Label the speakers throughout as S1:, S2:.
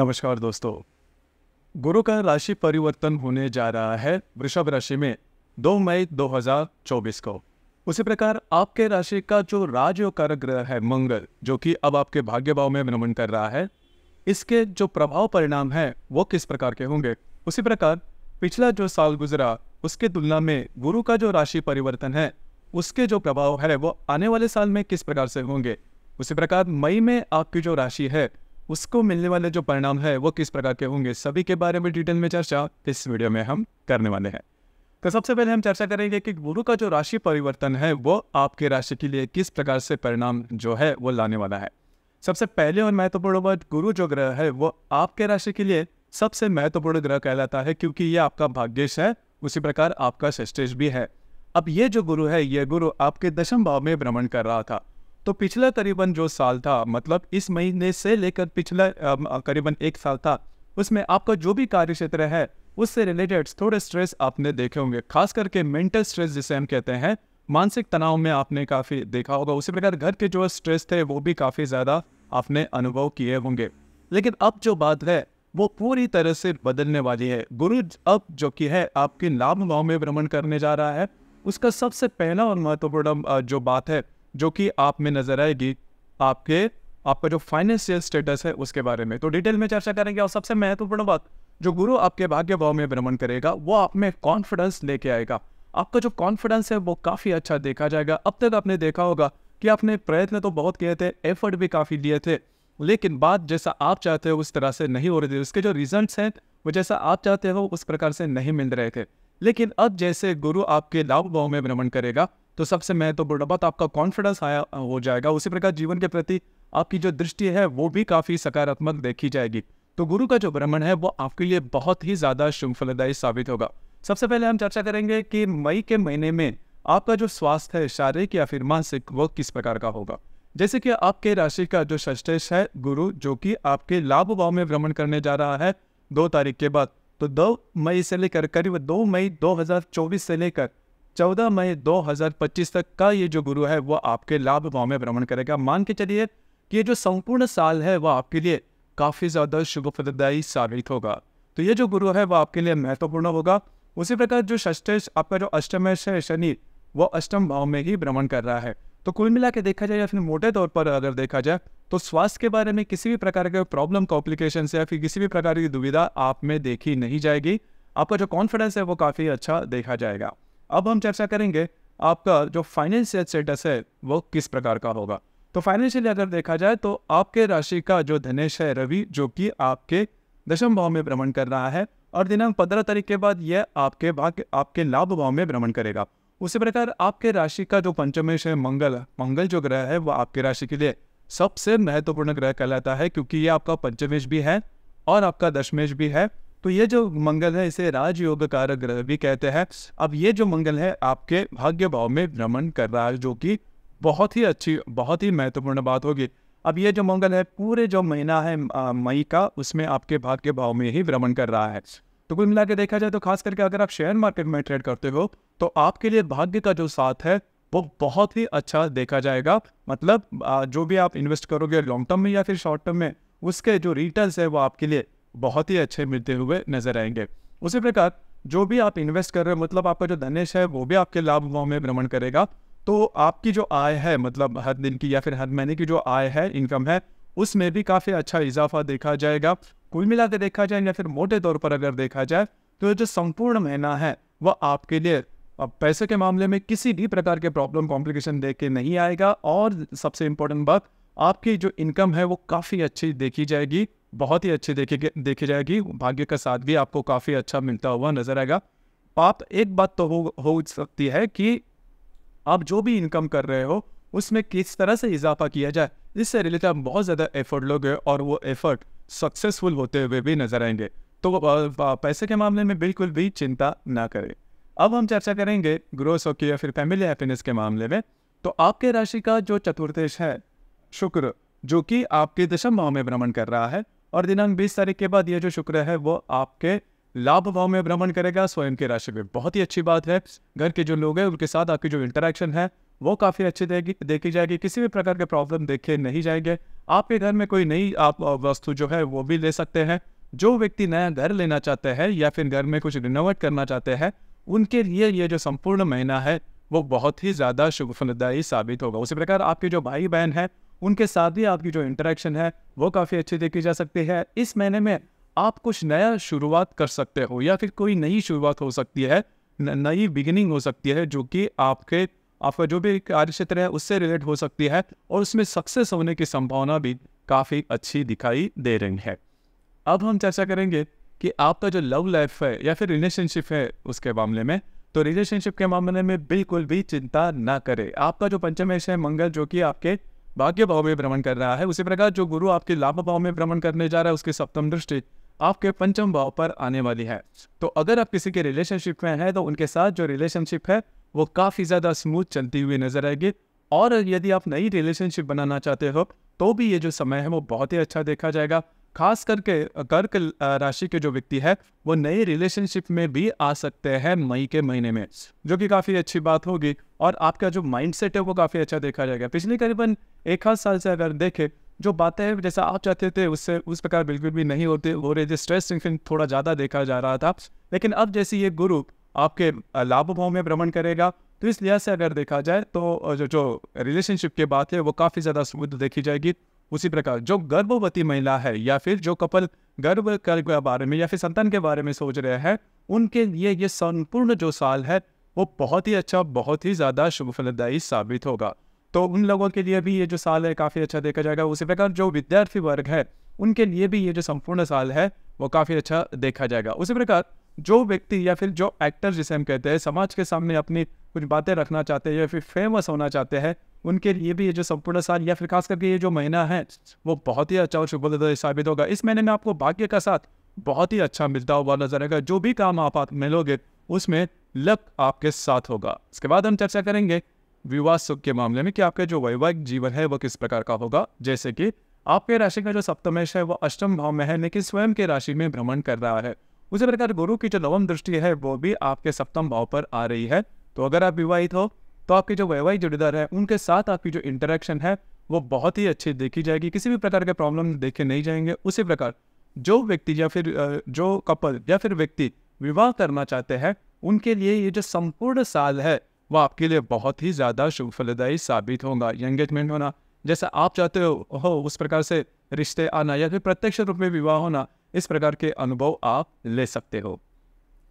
S1: नमस्कार दोस्तों गुरु का राशि परिवर्तन होने जा रहा है वृषभ राशि में 2 मई 2024 को उसी प्रकार आपके राशि का जो राजयोग ग्रह है मंगल जो कि अब आपके भाग्य भाव में भ्रमण कर रहा है इसके जो प्रभाव परिणाम है वो किस प्रकार के होंगे उसी प्रकार पिछला जो साल गुजरा उसके तुलना में गुरु का जो राशि परिवर्तन है उसके जो प्रभाव है वो आने वाले साल में किस प्रकार से होंगे उसी प्रकार मई में आपकी जो राशि है उसको मिलने वाले जो परिणाम है वो किस प्रकार के होंगे सभी के बारे में डिटेल में चर्चा इस वीडियो में हम करने वाले हैं तो सबसे पहले हम चर्चा करेंगे कि गुरु का जो राशि परिवर्तन है वो आपके राशि के लिए किस प्रकार से परिणाम जो है वो लाने वाला है सबसे पहले और महत्वपूर्ण बात गुरु जो ग्रह है वो आपके राशि के लिए सबसे महत्वपूर्ण ग्रह कहलाता है क्योंकि ये आपका भाग्यश है उसी प्रकार आपका श्रेष्ठेश भी है अब ये जो गुरु है ये गुरु आपके दशम भाव में भ्रमण कर रहा था तो पिछला करीबन जो साल था मतलब इस महीने से लेकर पिछला करीबन एक साल था उसमें आपका जो भी कार्य क्षेत्र है उससे रिलेटेड थोड़े स्ट्रेस आपने देखे होंगे खास करके मेंटल स्ट्रेस जिसे हम कहते हैं मानसिक तनाव में आपने काफ़ी देखा होगा उसी प्रकार घर के जो स्ट्रेस थे वो भी काफ़ी ज़्यादा आपने अनुभव किए होंगे लेकिन अब जो बात है वो पूरी तरह से बदलने वाली है गुरु अब जो कि है आपके लाभ भाव में भ्रमण करने जा रहा है उसका सबसे पहला और महत्वपूर्ण जो बात है जो कि आप में नज़र आएगी आपके आपका जो फाइनेंशियल स्टेटस है उसके बारे में तो डिटेल में चर्चा करेंगे और सबसे महत्वपूर्ण बात जो गुरु आपके भाग्य भाव में भ्रमण करेगा वो आप में कॉन्फिडेंस लेके आएगा आपका जो कॉन्फिडेंस है वो काफ़ी अच्छा देखा जाएगा अब तक आपने देखा होगा कि आपने प्रयत्न तो बहुत किए थे एफर्ट भी काफ़ी लिए थे लेकिन बात जैसा आप चाहते हो उस तरह से नहीं हो रही थी उसके जो रिजल्ट हैं वो जैसा आप चाहते हो उस प्रकार से नहीं मिल रहे थे लेकिन अब जैसे गुरु आपके लाभ भाव में भ्रमण करेगा तो सबसे महत्वपूर्ण तो बात आपका कॉन्फिडेंस आया हो जाएगा उसी प्रकार जीवन के प्रति आपकी जो दृष्टि है वो भी काफ़ी सकारात्मक देखी जाएगी तो गुरु का जो भ्रमण है वो आपके लिए बहुत ही ज़्यादा शृंखलादायी साबित होगा सबसे पहले हम चर्चा करेंगे कि मई के महीने में आपका जो स्वास्थ्य है शारीरिक या फिर मानसिक वो किस प्रकार का होगा जैसे कि आपके राशि का जो षष्टेश है गुरु जो कि आपके लाभ भाव में भ्रमण करने जा रहा है दो तारीख के बाद तो दो मई से लेकर करीब दो मई 2024 से लेकर चौदह मई 2025 तक का ये जो गुरु है वह आपके लाभ भाव में भ्रमण करेगा मान के चलिए कि ये जो संपूर्ण साल है वह आपके लिए काफ़ी ज़्यादा शुभ फलदायी साबित होगा तो ये जो गुरु है वह आपके लिए महत्वपूर्ण होगा उसी प्रकार जो षष्टेश आपका जो अष्टमेश है शनि वह अष्टम भाव में ही भ्रमण कर रहा है तो कुल मिला के देखा जाए या फिर मोटे तौर पर अगर देखा जाए तो स्वास्थ्य के बारे में किसी भी प्रकार के प्रॉब्लम कॉम्प्लिकेशन या फिर किसी भी प्रकार की दुविधा आप में देखी नहीं जाएगी आपका जो कॉन्फिडेंस है वो काफ़ी अच्छा देखा जाएगा अब हम चर्चा करेंगे आपका जो फाइनेंशियल स्टेटस है वो किस प्रकार का होगा तो फाइनेंशियली अगर देखा जाए तो आपके राशि का जो धनेश है रवि जो कि आपके दशम भाव में भ्रमण कर रहा है और दिनांक पंद्रह तारीख के बाद यह आपके भाग्य आपके लाभ भाव में भ्रमण करेगा उसी प्रकार आपके राशि का जो पंचमेश है मंगल मंगल जो ग्रह है वह आपके राशि के लिए सबसे महत्वपूर्ण ग्रह कहलाता है क्योंकि ये आपका पंचमेश भी है और आपका दशमेश भी है तो ये जो मंगल है इसे राजयोग कारक ग्रह भी कहते हैं अब ये जो मंगल है आपके भाग्य भाव में भ्रमण कर रहा है जो कि बहुत ही अच्छी बहुत ही महत्वपूर्ण बात होगी अब ये जो मंगल है पूरे जो महीना है मई का उसमें आपके भाग्य भाव में ही भ्रमण कर रहा है तो कुल मिला के देखा जाए तो खास करके अगर आप शेयर मार्केट में ट्रेड करते हो तो आपके लिए भाग्य का जो साथ है वो बहुत ही अच्छा देखा जाएगा मतलब जो भी आप इन्वेस्ट करोगे लॉन्ग टर्म में या फिर शॉर्ट टर्म में उसके जो रिटर्न्स है वो आपके लिए बहुत ही अच्छे मिलते हुए नजर आएंगे उसी प्रकार जो भी आप इन्वेस्ट कर रहे हो मतलब आपका जो धनेश है वो भी आपके लाभ भाव में भ्रमण करेगा तो आपकी जो आय है मतलब हर दिन की या फिर हर महीने की जो आय है इनकम है उसमें भी काफ़ी अच्छा इजाफा देखा जाएगा कुल मिला देखा जाए या फिर मोटे तौर पर अगर देखा जाए तो जो संपूर्ण महीना है वह आपके लिए अब पैसे के मामले में किसी भी प्रकार के प्रॉब्लम कॉम्प्लिकेशन देख के नहीं आएगा और सबसे इम्पोर्टेंट बात आपकी जो इनकम है वो काफ़ी अच्छी देखी जाएगी बहुत ही अच्छी देखी देखी जाएगी भाग्य का साथ भी आपको काफ़ी अच्छा मिलता हुआ नजर आएगा पाप एक बात तो हो हो सकती है कि आप जो भी इनकम कर रहे हो उसमें किस तरह से इजाफा किया जाए इससे रिलेटेड आप बहुत ज़्यादा एफर्ट लोगे और वो एफर्ट सक्सेसफुल होते हुए भी नजर आएंगे तो पैसे के मामले में बिल्कुल भी चिंता ना करें अब हम चर्चा करेंगे ग्रोथ और या फिर फैमिली हैप्पीनेस के मामले में तो आपके राशि का जो चतुर्देश है शुक्र जो कि आपके दशम भाव में भ्रमण कर रहा है और दिनांक बीस तारीख के बाद यह जो शुक्र है वो आपके लाभ भाव में भ्रमण करेगा स्वयं के राशि में बहुत ही अच्छी बात है घर के जो लोग हैं उनके साथ आपकी जो इंटरेक्शन है वो काफ़ी अच्छी देगी देखी जाएगी किसी भी प्रकार के प्रॉब्लम देखे नहीं जाएंगे आपके घर में कोई नई आप वस्तु जो है वो भी ले सकते हैं जो व्यक्ति नया घर लेना चाहते हैं या फिर घर में कुछ रिनोवेट करना चाहते हैं उनके लिए ये जो संपूर्ण महीना है वो बहुत ही ज़्यादा शुभ फलदायी साबित होगा उसी प्रकार आपके जो भाई बहन हैं उनके साथ भी आपकी जो इंटरेक्शन है वो काफ़ी अच्छी देखी जा सकती है इस महीने में आप कुछ नया शुरुआत कर सकते हो या फिर कोई नई शुरुआत हो सकती है नई बिगिनिंग हो सकती है जो कि आपके आपका जो भी कार्य क्षेत्र है उससे रिलेट हो सकती है और उसमें सक्सेस होने की संभावना भी काफ़ी अच्छी दिखाई दे रही है अब हम चर्चा करेंगे कि आपका जो लव लाइफ है या फिर रिलेशनशिप है उसके मामले में तो रिलेशनशिप के मामले में बिल्कुल भी चिंता ना करें आपका जो पंचमेश है मंगल जो कि आपके भाग्य भाव में भ्रमण कर रहा है उसी प्रकार जो गुरु आपके लाभ भाव में भ्रमण करने जा रहा है उसकी सप्तम दृष्टि आपके पंचम भाव पर आने वाली है तो अगर आप किसी के रिलेशनशिप में हैं तो उनके साथ जो रिलेशनशिप है वो काफ़ी ज़्यादा स्मूथ चलती हुई नजर आएगी और यदि आप नई रिलेशनशिप बनाना चाहते हो तो भी ये जो समय है वो बहुत ही अच्छा देखा जाएगा खास करके कर्क राशि के जो व्यक्ति है वो नए रिलेशनशिप में भी आ सकते हैं मई के महीने में जो कि काफ़ी अच्छी बात होगी और आपका जो माइंडसेट है वो काफ़ी अच्छा देखा जाएगा पिछले करीबन एक हाथ साल से अगर देखें जो बातें हैं जैसा आप चाहते थे उससे उस प्रकार बिल्कुल भी नहीं होते हो रहे थे स्ट्रेस थोड़ा ज़्यादा देखा जा रहा था लेकिन अब जैसे ये गुरु आपके लाभ भाव में भ्रमण करेगा तो इस लिहाज से अगर देखा जाए तो जो जो रिलेशनशिप की बात है वो काफ़ी ज़्यादा स्मूथ देखी जाएगी उसी प्रकार जो गर्भवती महिला है या फिर जो कपल गर्भ के बारे में या फिर संतान के बारे में सोच रहे हैं उनके लिए ये संपूर्ण जो साल है वो बहुत ही अच्छा बहुत ही ज़्यादा शुभ फलदायी साबित होगा तो उन लोगों के लिए भी ये जो साल है काफ़ी अच्छा देखा जाएगा उसी प्रकार जो विद्यार्थी वर्ग है उनके लिए भी ये जो संपूर्ण साल है वो काफ़ी अच्छा देखा जाएगा उसी प्रकार जो व्यक्ति या फिर जो एक्टर जिसे हम कहते हैं समाज के सामने अपनी कुछ बातें रखना चाहते हैं या फिर फेमस होना चाहते हैं उनके लिए भी ये जो संपूर्ण साल या फिर खास करके ये जो महीना है वो बहुत ही अच्छा और शुभ साबित होगा इस महीने में आपको भाग्य का साथ बहुत ही अच्छा मिलता हुआ नजर आएगा जो भी काम आप मिलोगे उसमें लक आपके साथ होगा इसके बाद हम चर्चा करेंगे विवाह सुख के मामले में कि आपके जो वैवाहिक जीवन है वो किस प्रकार का होगा जैसे कि आपके राशि का जो सप्तमेश है वो अष्टम भाव में है लेकिन स्वयं के राशि में भ्रमण कर रहा है उसी प्रकार गुरु की जो नवम दृष्टि है वो भी आपके सप्तम भाव पर आ रही है तो अगर आप विवाहित हो तो आपके जो वैवाहिक जोड़ीदार है उनके साथ आपकी जो इंटरेक्शन है वो बहुत ही अच्छी देखी जाएगी किसी भी प्रकार के प्रॉब्लम देखे नहीं जाएंगे उसी प्रकार जो व्यक्ति या फिर जो कपल या फिर व्यक्ति विवाह करना चाहते हैं उनके लिए ये जो संपूर्ण साल है वह आपके लिए बहुत ही ज़्यादा शुभ फलदायी साबित होगा एंगेजमेंट होना जैसा आप चाहते हो, हो उस प्रकार से रिश्ते आना या फिर प्रत्यक्ष रूप में विवाह होना इस प्रकार के अनुभव आप ले सकते हो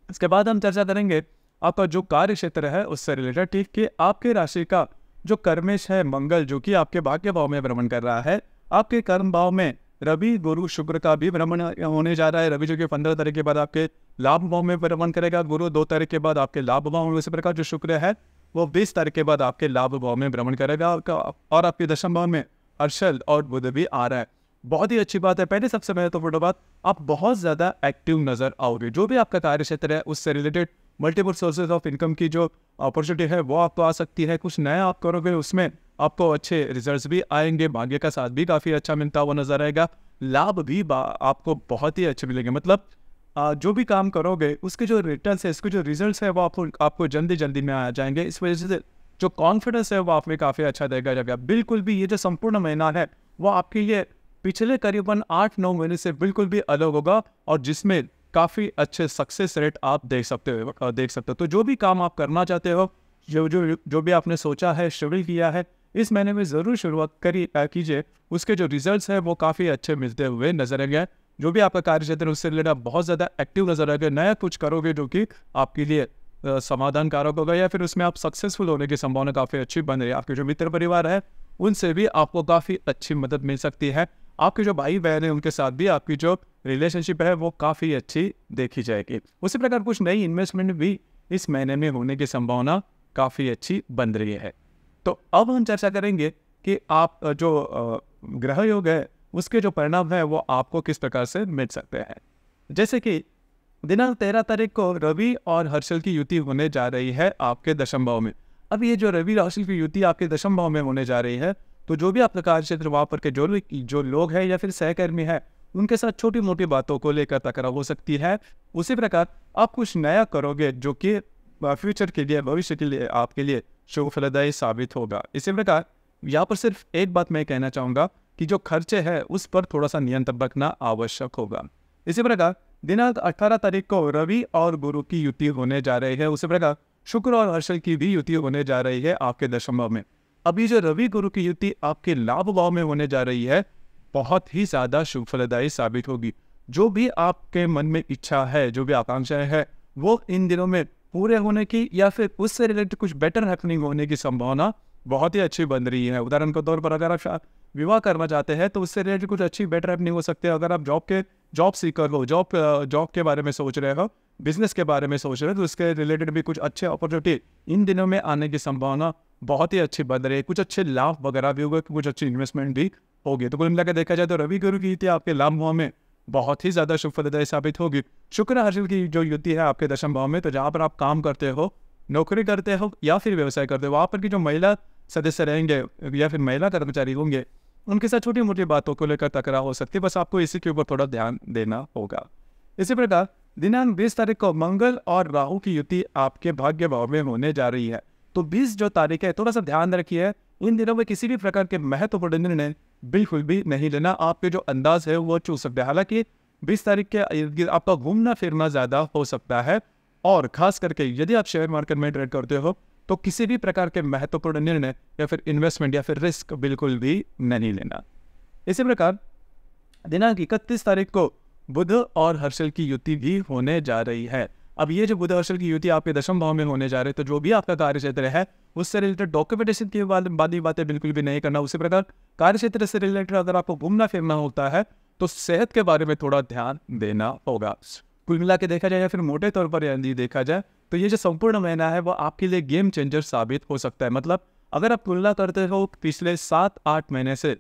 S1: इसके बाद हम चर्चा करेंगे आपका जो कार्य क्षेत्र है उससे रिलेटेड ठीक कि आपके राशि का जो कर्मेश है मंगल जो कि आपके भाग्य भाव में भ्रमण कर रहा है आपके कर्म भाव में रवि गुरु शुक्र का भी भ्रमण होने जा रहा है रवि जो कि पंद्रह तारीख के बाद आपके लाभ भाव में भ्रमण करेगा गुरु दो तारीख के बाद आपके लाभ भाव में इसी प्रकार जो शुक्र है वो बीस तारीख के बाद आपके लाभ भाव में भ्रमण करेगा और आपके दशम भाव में अर्शल और बुध भी आ रहा है बहुत ही अच्छी बात है पहले सबसे पहले तो फोटो बात आप बहुत ज़्यादा एक्टिव नज़र आओगे जो भी आपका कार्य क्षेत्र है उससे related multiple sources of income की जो अपॉर्चुनिटी है वो आपको आ सकती है कुछ नया आप करोगे उसमें आपको अच्छे रिजल्ट भी आएंगे भाग्य का साथ भी काफ़ी अच्छा मिलता हुआ नजर आएगा लाभ भी आपको बहुत ही अच्छे मिलेंगे मतलब जो भी काम करोगे उसके जो रिटर्न है इसके जो रिजल्ट है वो आपको आपको जल्दी जल्दी में आ जाएंगे इस वजह से जो कॉन्फिडेंस है वो आप में काफ़ी अच्छा देगा जाएगा बिल्कुल भी ये जो संपूर्ण महीना है वो आपके लिए पिछले करीबन आठ नौ महीने से बिल्कुल भी अलग होगा और जिसमें काफ़ी अच्छे सक्सेस रेट आप देख सकते हो देख सकते हो तो जो भी काम आप करना चाहते हो जो जो जो भी आपने सोचा है शेड्यूल किया है इस महीने में ज़रूर शुरुआत करी कीजिए उसके जो रिजल्ट्स हैं वो काफ़ी अच्छे मिलते हुए नजर आएंगे जो भी आपका कार्य क्षेत्र उससे रिलेटेड आप बहुत ज़्यादा एक्टिव नजर आएंगे नया कुछ करोगे जो कि आपके लिए समाधान कारक होगा या फिर उसमें आप सक्सेसफुल होने की संभावना काफ़ी अच्छी बन रही है आपके जो मित्र परिवार है उनसे भी आपको काफ़ी अच्छी मदद मिल सकती है आपके जो भाई बहन है उनके साथ भी आपकी जो रिलेशनशिप है वो काफ़ी अच्छी देखी जाएगी उसी प्रकार कुछ नई इन्वेस्टमेंट भी इस महीने में होने की संभावना काफ़ी अच्छी बन रही है तो अब हम चर्चा करेंगे कि आप जो ग्रह योग है उसके जो परिणाम है वो आपको किस प्रकार से मिल सकते हैं जैसे कि दिनांक तेरह तारीख को रवि और हर्षल की युति होने जा रही है आपके दशम भाव में अब ये जो रवि और हर्षल की युति आपके दशम भाव में होने जा रही है तो जो भी आपका कार्य क्षेत्र वहाँ पर के जो जो लोग हैं या फिर सहकर्मी हैं उनके साथ छोटी मोटी बातों को लेकर तकरा हो सकती है उसी प्रकार आप कुछ नया करोगे जो कि फ्यूचर के लिए भविष्य के लिए आपके लिए शुभ फलदायी साबित होगा इसी प्रकार यहाँ पर सिर्फ एक बात मैं कहना चाहूँगा कि जो खर्चे हैं उस पर थोड़ा सा नियंत्रण रखना आवश्यक होगा इसी प्रकार दिनांक 18 तारीख को रवि और गुरु की युति होने जा रही है उसी प्रकार शुक्र और हर्षल की भी युति होने जा रही है आपके दशम में अभी जो रवि गुरु की युति आपके लाभ भाव में होने जा रही है बहुत ही ज्यादा शुभ फलदायी साबित होगी जो भी आपके मन में इच्छा है जो भी आकांक्षाएं है वो इन दिनों में पूरे होने की या फिर उससे रिलेटेड कुछ बेटर हैपनिंग होने की संभावना बहुत ही अच्छी बन रही है उदाहरण के तौर पर अगर आप विवाह करना चाहते हैं तो उससे रिलेटेड कुछ अच्छी बेटर हैपनिंग हो सकती है अगर आप जॉब के जॉब सीकर हो जॉब जॉब के बारे में सोच रहे हो बिजनेस के बारे में सोच रहे हैं तो इसके रिलेटेड भी कुछ अच्छे अपॉर्चुनिटी इन दिनों में आने की संभावना बहुत ही अच्छी बन रही है कुछ अच्छे लाभ वगैरह भी होगा कुछ अच्छी इन्वेस्टमेंट भी होगी तो कुल मिलाकर देखा जाए तो रवि गुरु की युति आपके लाभ भाव में बहुत ही ज़्यादा शुभ फलदायी साबित होगी शुक्र हासिल की जो युति है आपके दशम भाव में तो जहाँ पर आप काम करते हो नौकरी करते हो या फिर व्यवसाय करते हो वहाँ पर की जो महिला सदस्य रहेंगे या फिर महिला कर्मचारी होंगे उनके साथ छोटी मोटी बातों को लेकर टकराव हो सकती है बस आपको इसी के ऊपर थोड़ा ध्यान देना होगा इसी प्रकार दिनांक 20 तारीख को मंगल और राहु की युति आपके भाग्य भाव में होने जा रही है तो 20 जो तारीख है थोड़ा सा ध्यान रखिए इन दिनों में किसी भी प्रकार के महत्वपूर्ण निर्णय बिल्कुल भी नहीं लेना आपके जो अंदाज है वो चू सकते हैं हालांकि बीस तारीख के आपका घूमना फिरना ज़्यादा हो सकता है और खास करके यदि आप शेयर मार्केट में ट्रेड करते हो तो किसी भी प्रकार के महत्वपूर्ण निर्णय या फिर इन्वेस्टमेंट या फिर रिस्क बिल्कुल भी नहीं लेना इसी प्रकार दिनांक इकतीस तारीख को बुध और हर्षल की युति भी होने जा रही है अब ये जो बुध हर्षल की युति आपके दशम भाव में होने जा रहे हैं तो जो भी आपका कार्य क्षेत्र है उससे रिलेटेड डॉक्यूमेंटेशन की वाली बातें बिल्कुल भी नहीं करना उसी प्रकार कार्य क्षेत्र से रिलेटेड अगर आपको घूमना फिरना होता है तो सेहत के बारे में थोड़ा ध्यान देना होगा कुल मिला के देखा जाए या फिर मोटे तौर पर यदि देखा जाए तो ये जो संपूर्ण महीना है वो आपके लिए गेम चेंजर साबित हो सकता है मतलब अगर आप तुलना करते हो पिछले सात आठ महीने से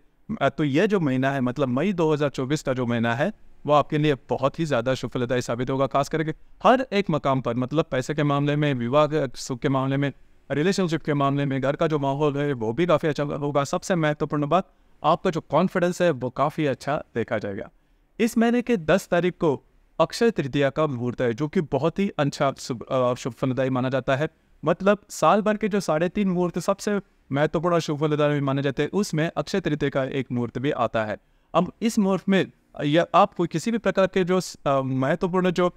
S1: तो ये जो महीना है मतलब मई 2024 का जो महीना है वो आपके लिए बहुत ही ज़्यादा शुफलदायी साबित होगा खास करके हर एक मकाम पर मतलब पैसे के मामले में विवाह सुख के मामले में रिलेशनशिप के मामले में घर का जो माहौल है वो भी काफ़ी अच्छा होगा सबसे महत्वपूर्ण बात आपका जो कॉन्फिडेंस है वो काफ़ी अच्छा देखा जाएगा इस महीने के दस तारीख को अक्षय तृतीया का मुहूर्त है जो कि बहुत ही अच्छा शुभ फलदायी माना जाता है मतलब साल भर के जो साढ़े तीन मुहूर्त सबसे महत्वपूर्ण शुभ फलदायी माने जाते हैं उसमें अक्षय तृतीय का एक मुहूर्त भी आता है अब इस मुहूर्त में या आप कोई किसी भी प्रकार के जो महत्वपूर्ण जो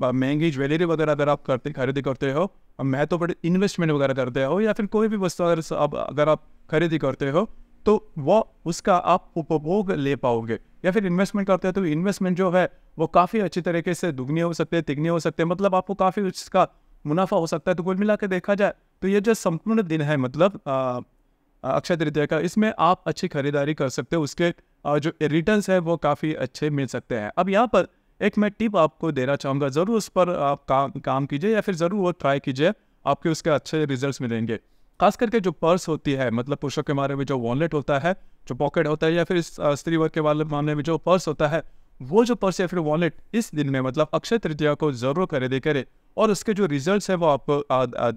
S1: महंगी ज्वेलरी वगैरह अगर आप करते खरीदी करते हो महत्वपूर्ण तो इन्वेस्टमेंट वगैरह करते हो या फिर कोई भी वस्तु अगर आप अगर आप खरीदी करते हो तो वह उसका आप उपभोग ले पाओगे या फिर इन्वेस्टमेंट करते हो तो इन्वेस्टमेंट जो है वो काफ़ी अच्छी तरीके से दुगनी हो सकते हैं तिगनी हो सकते हैं मतलब आपको काफ़ी उसका मुनाफा हो सकता है तो कुल मिला के देखा जाए तो ये जो संपूर्ण दिन है मतलब अक्षय तृतीया का इसमें आप अच्छी खरीदारी कर सकते हो उसके जो रिटर्न है वो काफ़ी अच्छे मिल सकते हैं अब यहाँ पर एक मैं टिप आपको देना चाहूँगा ज़रूर उस पर आप काम काम कीजिए या फिर ज़रूर वो ट्राई कीजिए आपके उसके अच्छे रिजल्ट्स मिलेंगे खास करके जो पर्स होती है मतलब पुरुषों के मामले में जो वॉलेट होता है जो पॉकेट होता है या फिर स्त्री वर्ग के वाले मामले में जो पर्स होता है वो जो पर्स या फिर वॉलेट इस दिन में मतलब अक्षय तृतीया को ज़रूर खरीदे करे और उसके जो रिजल्ट्स है वो आपको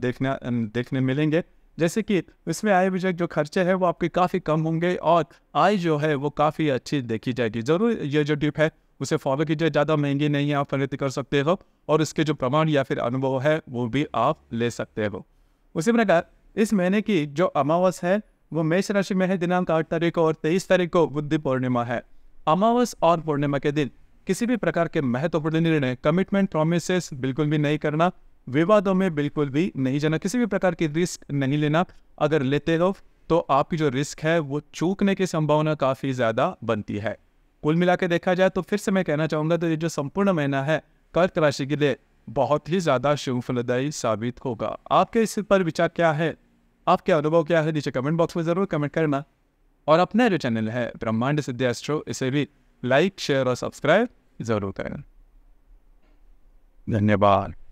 S1: देखने देखने मिलेंगे जैसे कि इसमें आय विजय जो खर्चे हैं वो आपके काफ़ी कम होंगे और आय जो है वो काफ़ी अच्छी देखी जाएगी ज़रूर ये जो टिप है उसे फॉलो कीजिए ज़्यादा महंगी नहीं है आप खरीद कर सकते हो और इसके जो प्रमाण या फिर अनुभव है वो भी आप ले सकते हो उसी प्रकार इस महीने की जो अमावस है वो मेष राशि में है दिनांक आठ तारीख को और तेईस तारीख को बुद्धि पूर्णिमा है अमावस और पूर्णिमा के दिन किसी भी प्रकार के महत्वपूर्ण निर्णय कमिटमेंट प्रोमिस बिल्कुल भी नहीं करना विवादों में बिल्कुल भी नहीं जाना किसी भी प्रकार की रिस्क नहीं लेना अगर लेते हो तो आपकी जो रिस्क है वो चूकने की संभावना काफ़ी ज़्यादा बनती है कुल मिला के देखा जाए तो फिर से मैं कहना चाहूँगा तो ये जो संपूर्ण महीना है कर्क राशि के लिए बहुत ही ज़्यादा शुभ साबित होगा आपके इस पर विचार क्या है आपके अनुभव क्या है नीचे कमेंट बॉक्स में ज़रूर कमेंट करना और अपना जो चैनल है ब्रह्मांड सिद्धेश इसे भी लाइक शेयर और सब्सक्राइब ज़रूर करें धन्यवाद